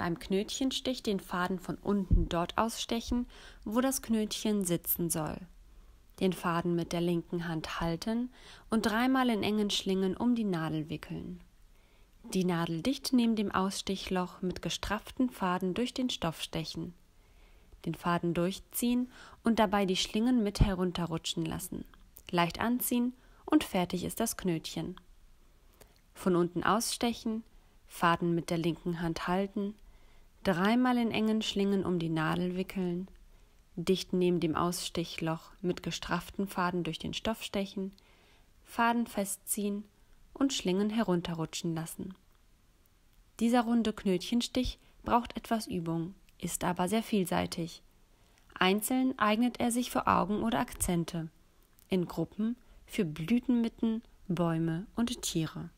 beim Knötchenstich den Faden von unten dort ausstechen, wo das Knötchen sitzen soll. Den Faden mit der linken Hand halten und dreimal in engen Schlingen um die Nadel wickeln. Die Nadel dicht neben dem Ausstichloch mit gestrafften Faden durch den Stoff stechen. Den Faden durchziehen und dabei die Schlingen mit herunterrutschen lassen. Leicht anziehen und fertig ist das Knötchen. Von unten ausstechen, Faden mit der linken Hand halten, dreimal in engen Schlingen um die Nadel wickeln, dicht neben dem Ausstichloch mit gestrafften Faden durch den Stoff stechen, Faden festziehen und Schlingen herunterrutschen lassen. Dieser runde Knötchenstich braucht etwas Übung, ist aber sehr vielseitig. Einzeln eignet er sich für Augen oder Akzente, in Gruppen für Blütenmitten, Bäume und Tiere.